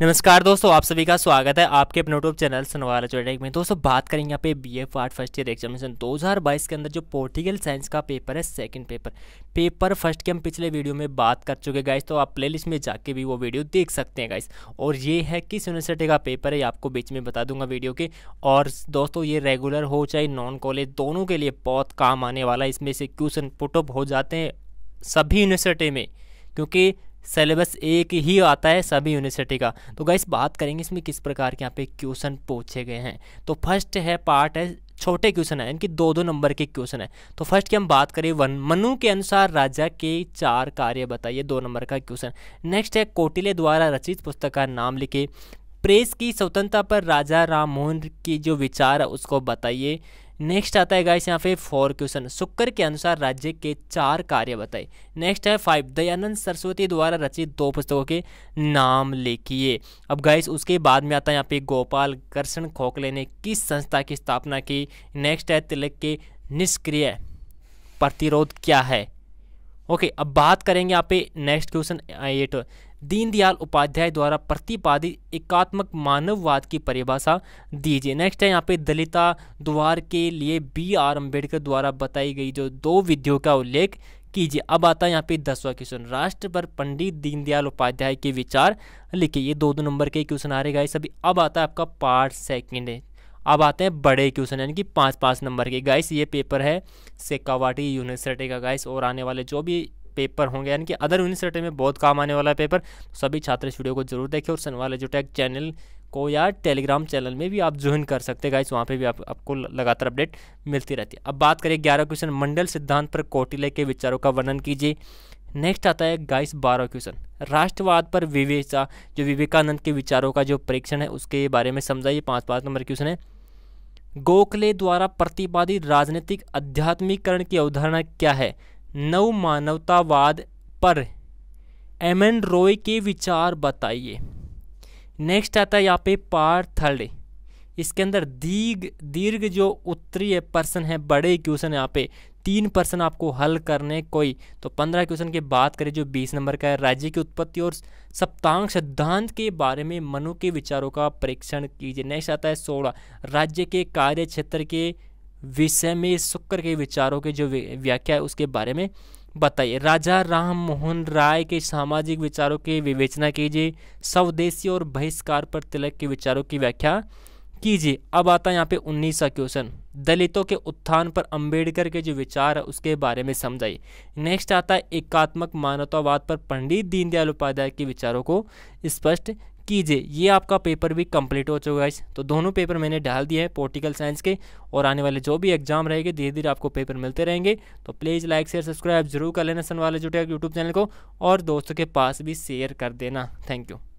नमस्कार दोस्तों आप सभी का स्वागत है आपके अपने यूट्यूब चैनल सनवाला चौटेक में दोस्तों बात करेंगे यहाँ पे B F art first year examination 2022 के अंदर जो पोलिटिकल साइंस का पेपर है सेकंड पेपर पेपर फर्स्ट की हम पिछले वीडियो में बात कर चुके गाइस तो आप प्लेलिस्ट में जाके भी वो वीडियो देख सकते हैं गाइस और ये है किस यूनिवर्सिटी का पेपर है आपको बीच में बता दूंगा वीडियो के और दोस्तों ये रेगुलर हो चाहे नॉन कॉलेज दोनों के लिए बहुत काम आने वाला है इसमें से क्वेश्चन पुटअप हो जाते हैं सभी यूनिवर्सिटी में क्योंकि सिलेबस एक ही आता है सभी यूनिवर्सिटी का तो गाइस बात करेंगे इसमें किस प्रकार के यहाँ पे क्वेश्चन पूछे गए हैं तो फर्स्ट है पार्ट है छोटे क्वेश्चन है इनकी दो दो नंबर के क्वेश्चन है तो फर्स्ट की हम बात करें वन मनु के अनुसार राजा के चार कार्य बताइए दो नंबर का क्वेश्चन नेक्स्ट है कोटिले द्वारा रचित पुस्तक का नाम लिखे प्रेस की स्वतंत्रता पर राजा राम मोहन की जो विचार है उसको बताइए नेक्स्ट आता है गाइस यहाँ पे फोर क्वेश्चन शुक्र के अनुसार राज्य के चार कार्य बताए नेक्स्ट है फाइव दयानंद सरस्वती द्वारा रचित दो पुस्तकों के नाम लिखिए अब गाइस उसके बाद में आता है यहाँ पे गोपाल कृष्ण खोखले ने किस संस्था की स्थापना की नेक्स्ट है तिलक के निष्क्रिय प्रतिरोध क्या है ओके अब बात करेंगे यहाँ पे next question eight Deendayal Upadhyay द्वारा प्रतिपादित एकात्मक मानववाद की परिभाषा दीजिए नेक्स्ट है यहाँ पे दलिता द्वार के लिए बी आर अम्बेडकर द्वारा बताई गई जो दो विधियों का उल्लेख कीजिए अब आता है यहाँ पे दसवा क्वेश्चन राष्ट्र पर पंडित दीनदयाल उपाध्याय के विचार लिखिए ये दो दो नंबर के क्वेश्चन आ रहे गाइस सभी अब आता है आपका पार्ट सेकेंड है अब आते हैं बड़े क्वेश्चन यानी कि पाँच पाँच नंबर के गाइस ये पेपर है सेकावाटी यूनिवर्सिटी का गाइस और आने वाले जो भी पेपर होंगे यानी कि अदर यूनिवर्सिटी में बहुत काम आने वाला है पेपर तो सभी छात्र इस वीडियो को जरूर देखें और सन वाले जो टेक चैनल को या टेलीग्राम चैनल में भी आप ज्वाइन कर सकते हैं गाइस वहाँ पे भी आप, आपको लगातार अपडेट मिलती रहती है अब बात करें ग्यारह क्वेश्चन मंडल सिद्धांत पर कोटिले के विचारों का वर्णन कीजिए नेक्स्ट आता है गाइस बारह क्वेश्चन राष्ट्रवाद पर विवेचा जो विवेकानंद के विचारों का जो परीक्षण है उसके बारे में समझाइए पाँच पाँच नंबर क्वेश्चन है गोखले द्वारा प्रतिपादित राजनीतिक आध्यात्मिकरण की अवधारणा क्या है नव मानवतावाद पर एन रॉय के विचार बताइए नेक्स्ट आता है यहाँ पे पार थर्ड इसके अंदर दीर्घ दीर्घ जो उत्तरीय पर्सन है बड़े क्वेश्चन यहाँ पे तीन पर्सन आपको हल करने कोई तो पंद्रह क्वेश्चन की बात करें जो बीस नंबर का है राज्य की उत्पत्ति और सप्तांग सिद्धांत के बारे में मनु के विचारों का परीक्षण कीजिए नेक्स्ट आता है सोलह राज्य के कार्य क्षेत्र के विषय में शुक्र के विचारों के जो व्याख्या है उसके बारे में बताइए राजा राम मोहन राय के सामाजिक विचारों की विवेचना कीजिए स्वदेशी और बहिष्कार पर तिलक के विचारों की व्याख्या कीजिए अब आता है यहाँ पे उन्नीसवा क्वेश्चन दलितों के उत्थान पर अंबेडकर के जो विचार है उसके बारे में समझाइए नेक्स्ट आता है एकात्मक मानवतावाद पर पंडित दीनदयाल उपाध्याय के विचारों को स्पष्ट कीजिए ये आपका पेपर भी कंप्लीट हो चुका है तो दोनों पेपर मैंने डाल दिए हैं पोलिटिकल साइंस के और आने वाले जो भी एग्जाम रहेंगे धीरे धीरे आपको पेपर मिलते रहेंगे तो प्लीज़ लाइक शेयर सब्सक्राइब जरूर कर लेना सन वाले जुटे यूट्यूब चैनल को और दोस्तों के पास भी शेयर कर देना थैंक यू